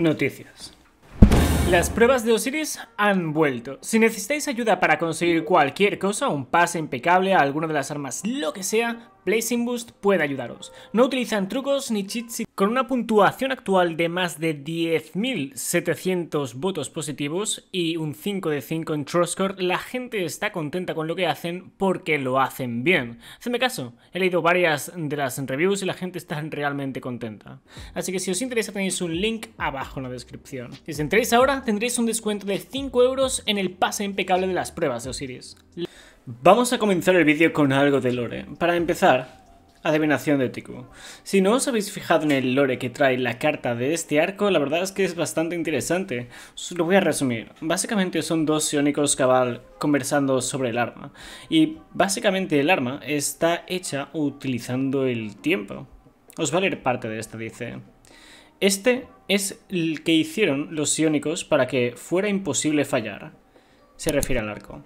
Noticias. Las pruebas de Osiris han vuelto. Si necesitáis ayuda para conseguir cualquier cosa, un pase impecable, alguna de las armas, lo que sea, Blazing Boost puede ayudaros. No utilizan trucos ni cheats con una puntuación actual de más de 10.700 votos positivos y un 5 de 5 en Trustcore, la gente está contenta con lo que hacen porque lo hacen bien. Hacedme caso, he leído varias de las reviews y la gente está realmente contenta. Así que si os interesa tenéis un link abajo en la descripción. Si os entréis ahora tendréis un descuento de 5 euros en el pase impecable de las pruebas de Osiris. Vamos a comenzar el vídeo con algo de lore. Para empezar, adivinación de Tiku. Si no os habéis fijado en el lore que trae la carta de este arco, la verdad es que es bastante interesante. Os lo voy a resumir. Básicamente son dos sionicos cabal conversando sobre el arma. Y básicamente el arma está hecha utilizando el tiempo. Os va a leer parte de esta, dice. Este es el que hicieron los sionicos para que fuera imposible fallar. Se refiere al arco.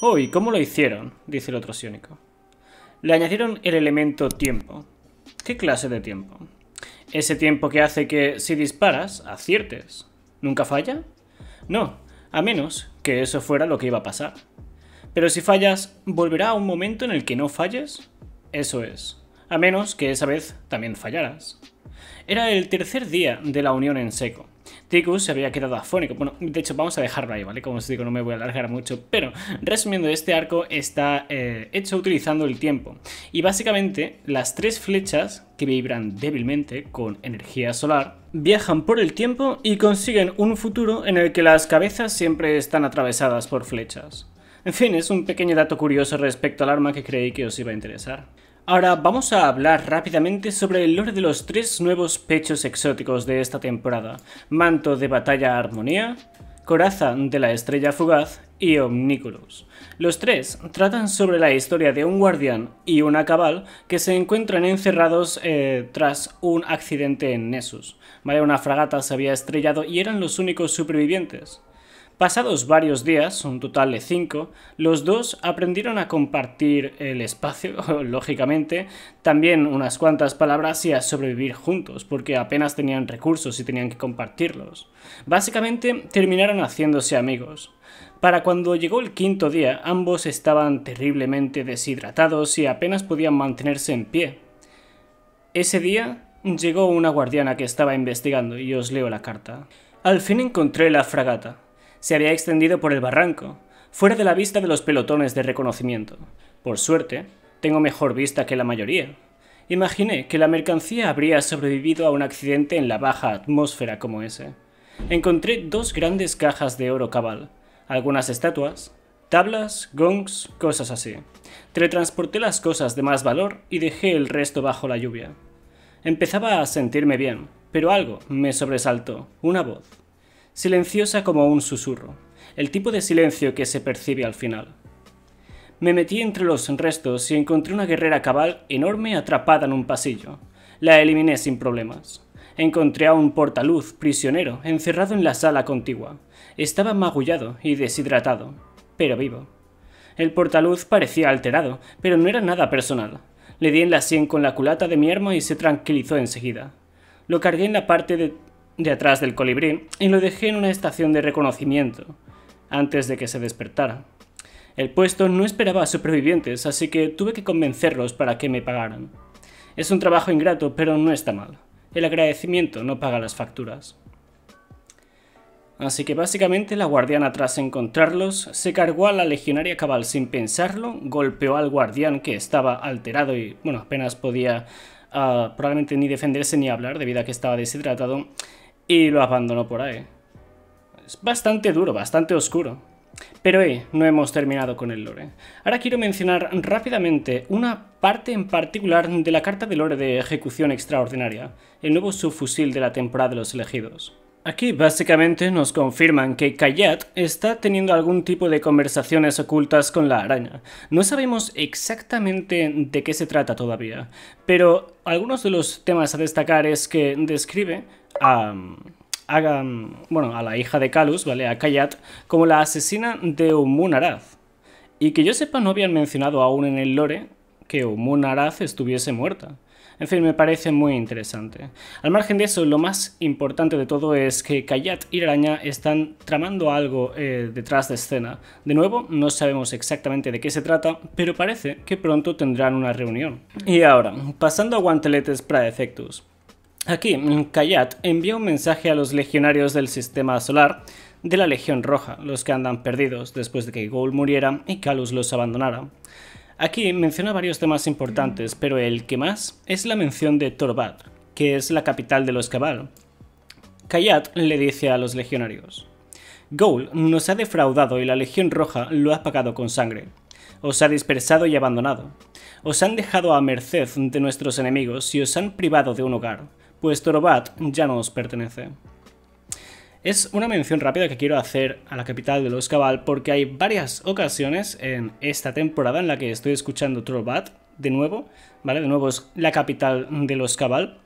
Uy, oh, ¿cómo lo hicieron? Dice el otro sionico. Le añadieron el elemento tiempo. ¿Qué clase de tiempo? Ese tiempo que hace que si disparas, aciertes. ¿Nunca falla? No, a menos que eso fuera lo que iba a pasar. Pero si fallas, ¿volverá a un momento en el que no falles? Eso es. A menos que esa vez también fallaras. Era el tercer día de la unión en seco. Tikus se había quedado afónico. Bueno, de hecho, vamos a dejarlo ahí, ¿vale? Como os digo, no me voy a alargar mucho. Pero, resumiendo, este arco está eh, hecho utilizando el tiempo. Y básicamente, las tres flechas que vibran débilmente con energía solar, viajan por el tiempo y consiguen un futuro en el que las cabezas siempre están atravesadas por flechas. En fin, es un pequeño dato curioso respecto al arma que creí que os iba a interesar. Ahora vamos a hablar rápidamente sobre el lore de los tres nuevos pechos exóticos de esta temporada. Manto de batalla Armonía, Coraza de la Estrella Fugaz y Omniculus. Los tres tratan sobre la historia de un guardián y una cabal que se encuentran encerrados eh, tras un accidente en Nessus. Vale, una fragata se había estrellado y eran los únicos supervivientes. Pasados varios días, un total de cinco, los dos aprendieron a compartir el espacio, lógicamente, también unas cuantas palabras y a sobrevivir juntos, porque apenas tenían recursos y tenían que compartirlos. Básicamente, terminaron haciéndose amigos. Para cuando llegó el quinto día, ambos estaban terriblemente deshidratados y apenas podían mantenerse en pie. Ese día llegó una guardiana que estaba investigando y os leo la carta. Al fin encontré la fragata se había extendido por el barranco, fuera de la vista de los pelotones de reconocimiento. Por suerte, tengo mejor vista que la mayoría. Imaginé que la mercancía habría sobrevivido a un accidente en la baja atmósfera como ese. Encontré dos grandes cajas de oro cabal, algunas estatuas, tablas, gongs, cosas así. Tretransporté las cosas de más valor y dejé el resto bajo la lluvia. Empezaba a sentirme bien, pero algo me sobresaltó, una voz silenciosa como un susurro, el tipo de silencio que se percibe al final. Me metí entre los restos y encontré una guerrera cabal enorme atrapada en un pasillo. La eliminé sin problemas. Encontré a un portaluz prisionero encerrado en la sala contigua. Estaba magullado y deshidratado, pero vivo. El portaluz parecía alterado, pero no era nada personal. Le di en la sien con la culata de mi arma y se tranquilizó enseguida. Lo cargué en la parte de de atrás del colibrí y lo dejé en una estación de reconocimiento, antes de que se despertara. El puesto no esperaba a supervivientes, así que tuve que convencerlos para que me pagaran. Es un trabajo ingrato, pero no está mal. El agradecimiento no paga las facturas. Así que básicamente la guardiana tras encontrarlos se cargó a la legionaria cabal sin pensarlo, golpeó al guardián que estaba alterado y bueno, apenas podía ah, probablemente ni defenderse ni hablar debido a que estaba deshidratado y lo abandonó por ahí. Es bastante duro, bastante oscuro. Pero eh, no hemos terminado con el lore. Ahora quiero mencionar rápidamente una parte en particular de la carta de lore de ejecución extraordinaria, el nuevo subfusil de la temporada de los elegidos. Aquí básicamente nos confirman que Kayat está teniendo algún tipo de conversaciones ocultas con la araña. No sabemos exactamente de qué se trata todavía, pero algunos de los temas a destacar es que describe a, bueno, a la hija de Calus, ¿vale? A Kayat, como la asesina de Umun Araz. Y que yo sepa, no habían mencionado aún en el lore que Umun estuviese muerta. En fin, me parece muy interesante. Al margen de eso, lo más importante de todo es que Kayat y Araña están tramando algo eh, detrás de escena. De nuevo, no sabemos exactamente de qué se trata, pero parece que pronto tendrán una reunión. Y ahora, pasando a guanteletes para efectos. Aquí, Kayat envía un mensaje a los legionarios del sistema solar de la Legión Roja, los que andan perdidos después de que Ghoul muriera y Kalus los abandonara. Aquí menciona varios temas importantes, pero el que más es la mención de Torbat, que es la capital de los Cabal. Kayat le dice a los legionarios, Ghoul nos ha defraudado y la Legión Roja lo ha pagado con sangre. Os ha dispersado y abandonado. Os han dejado a merced de nuestros enemigos y os han privado de un hogar pues Torobat ya nos pertenece. Es una mención rápida que quiero hacer a la capital de los Cabal porque hay varias ocasiones en esta temporada en la que estoy escuchando Torobat de nuevo, ¿vale? De nuevo es la capital de los Cabal.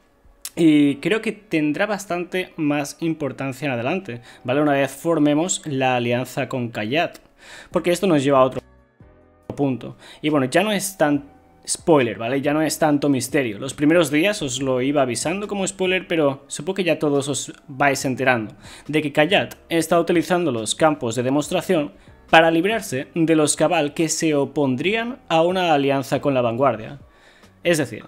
Y creo que tendrá bastante más importancia en adelante, ¿vale? Una vez formemos la alianza con Kayat. Porque esto nos lleva a otro punto. Y bueno, ya no es tan spoiler, ¿vale? Ya no es tanto misterio. Los primeros días os lo iba avisando como spoiler, pero supongo que ya todos os vais enterando de que Kayat está utilizando los campos de demostración para librarse de los cabal que se opondrían a una alianza con la vanguardia. Es decir,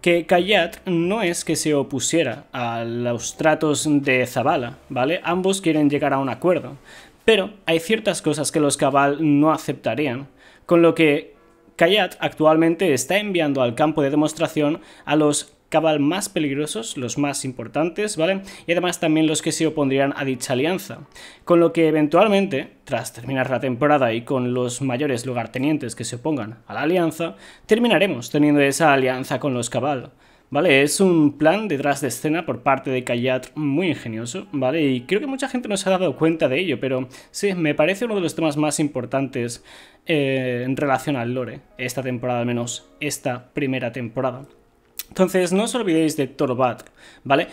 que Kayat no es que se opusiera a los tratos de Zabala, ¿vale? Ambos quieren llegar a un acuerdo, pero hay ciertas cosas que los cabal no aceptarían, con lo que Kayat actualmente está enviando al campo de demostración a los cabal más peligrosos, los más importantes, ¿vale? Y además también los que se opondrían a dicha alianza. Con lo que eventualmente, tras terminar la temporada y con los mayores lugartenientes que se opongan a la alianza, terminaremos teniendo esa alianza con los cabal. ¿vale? Es un plan detrás de escena por parte de Kayat muy ingenioso, ¿vale? Y creo que mucha gente no se ha dado cuenta de ello, pero sí, me parece uno de los temas más importantes eh, en relación al lore, esta temporada al menos, esta primera temporada. Entonces, no os olvidéis de Torbat, ¿vale?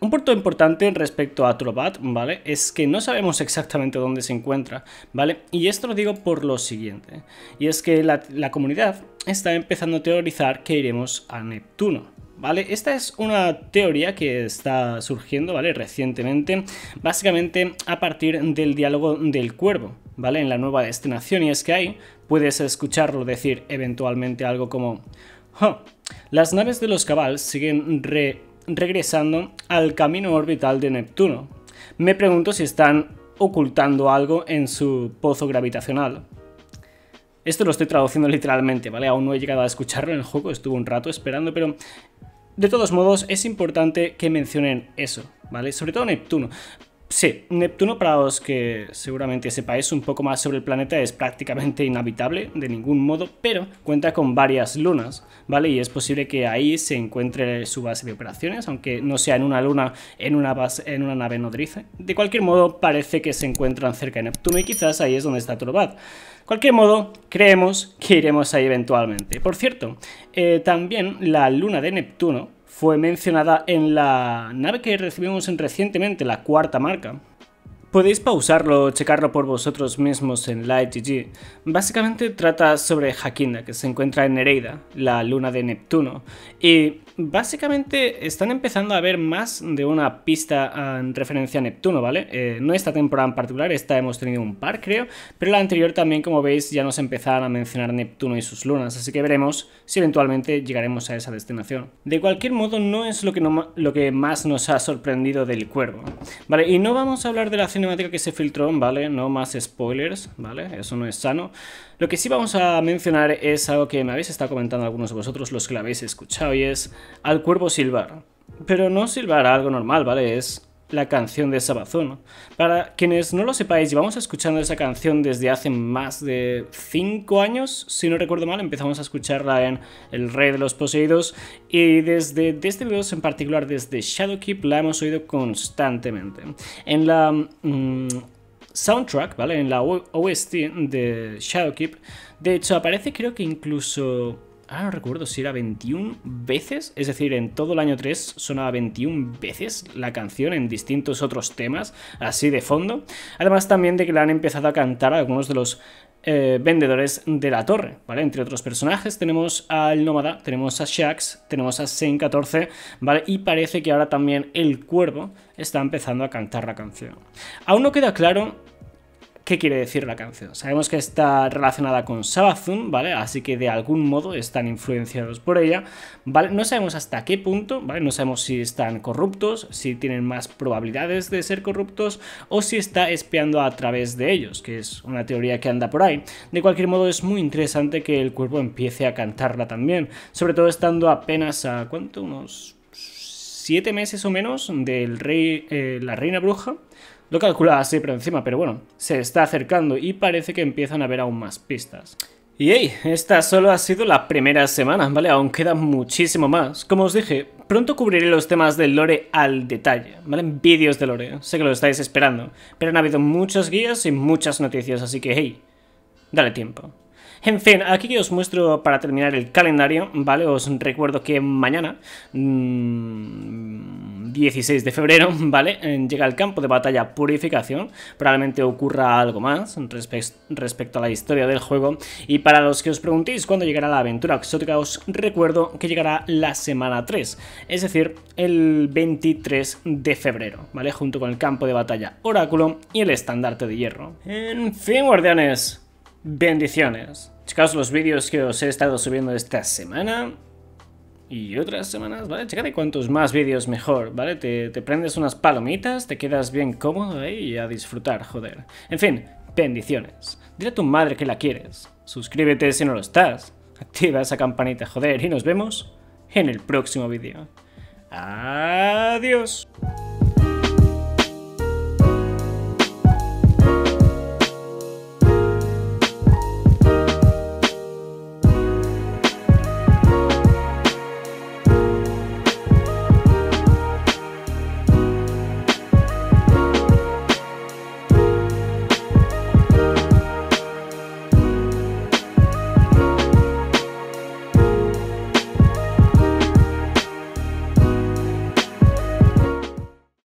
Un punto importante respecto a Torbat, ¿vale? Es que no sabemos exactamente dónde se encuentra, ¿vale? Y esto lo digo por lo siguiente, y es que la comunidad está empezando a teorizar que iremos a Neptuno, esta es una teoría que está surgiendo, ¿vale? Recientemente, básicamente a partir del diálogo del cuervo, ¿vale? En la nueva destinación, y es que ahí puedes escucharlo decir eventualmente algo como... las naves de los cabals siguen regresando al camino orbital de Neptuno. Me pregunto si están ocultando algo en su pozo gravitacional. Esto lo estoy traduciendo literalmente, ¿vale? Aún no he llegado a escucharlo en el juego, estuve un rato esperando, pero de todos modos, es importante que mencionen eso, ¿vale? Sobre todo Neptuno, Sí, Neptuno, para los que seguramente sepáis un poco más sobre el planeta, es prácticamente inhabitable de ningún modo, pero cuenta con varias lunas, ¿vale? Y es posible que ahí se encuentre su base de operaciones, aunque no sea en una luna, en una, en una nave nodriza. De cualquier modo, parece que se encuentran cerca de Neptuno y quizás ahí es donde está De Cualquier modo, creemos que iremos ahí eventualmente. Por cierto, eh, también la luna de Neptuno, fue mencionada en la nave que recibimos recientemente, la cuarta marca. Podéis pausarlo o checarlo por vosotros mismos en la LightGG. Básicamente trata sobre Jaquinda, que se encuentra en Nereida, la luna de Neptuno, y básicamente están empezando a ver más de una pista ah, en referencia a Neptuno, ¿vale? Eh, no esta temporada en particular, esta hemos tenido un par, creo, pero la anterior también, como veis, ya nos empezaron a mencionar Neptuno y sus lunas, así que veremos si eventualmente llegaremos a esa destinación. De cualquier modo, no es lo que, lo que más nos ha sorprendido del cuervo, ¿vale? Y no vamos a hablar de la cinemática que se filtró, ¿vale? No más spoilers, ¿vale? Eso no es sano. Lo que sí vamos a mencionar es algo que me habéis estado comentando algunos de vosotros, los que lo habéis escuchado, y es al cuervo silbar. Pero no silbar algo normal, ¿vale? Es la canción de Sabazón. Para quienes no lo sepáis, llevamos escuchando esa canción desde hace más de 5 años, si no recuerdo mal, empezamos a escucharla en El Rey de los Poseídos y desde este video en particular, desde Shadowkeep, la hemos oído constantemente. En la mm, soundtrack, ¿vale? En la OST de Shadowkeep, de hecho aparece creo que incluso Ahora no recuerdo si era 21 veces. Es decir, en todo el año 3 sonaba 21 veces la canción en distintos otros temas, así de fondo. Además también de que la han empezado a cantar algunos de los eh, vendedores de la torre, ¿vale? Entre otros personajes tenemos al nómada, tenemos a Shax, tenemos a Saint 14, ¿vale? Y parece que ahora también el cuervo está empezando a cantar la canción. Aún no queda claro qué quiere decir la canción. Sabemos que está relacionada con Sabazun, ¿vale? Así que de algún modo están influenciados por ella, ¿vale? No sabemos hasta qué punto, ¿vale? No sabemos si están corruptos, si tienen más probabilidades de ser corruptos o si está espiando a través de ellos, que es una teoría que anda por ahí. De cualquier modo es muy interesante que el cuerpo empiece a cantarla también, sobre todo estando apenas a, ¿cuánto? Unos siete meses o menos del rey, eh, la reina bruja, lo calculaba así por encima, pero bueno, se está acercando y parece que empiezan a haber aún más pistas. Y hey, esta solo ha sido la primera semana, ¿vale? Aún queda muchísimo más. Como os dije, pronto cubriré los temas del lore al detalle, ¿vale? Vídeos de lore, sé que lo estáis esperando, pero han habido muchos guías y muchas noticias, así que hey, dale tiempo. En fin, aquí os muestro para terminar el calendario, ¿vale? Os recuerdo que mañana... Mm, 16 de febrero, ¿vale? Eh, llega el campo de batalla Purificación, probablemente ocurra algo más respecto a la historia del juego, y para los que os preguntéis cuándo llegará la aventura exótica, os recuerdo que llegará la semana 3, es decir, el 23 de febrero, ¿vale? Junto con el campo de batalla Oráculo y el estandarte de hierro. En fin, guardianes, bendiciones. Chicos, los vídeos que os he estado subiendo esta semana y otras semanas, ¿vale? Chécate cuantos más vídeos mejor, ¿vale? Te, te prendes unas palomitas, te quedas bien cómodo ahí y a disfrutar, joder. En fin, bendiciones. Dile a tu madre que la quieres. Suscríbete si no lo estás. Activa esa campanita, joder, y nos vemos en el próximo vídeo. Adiós.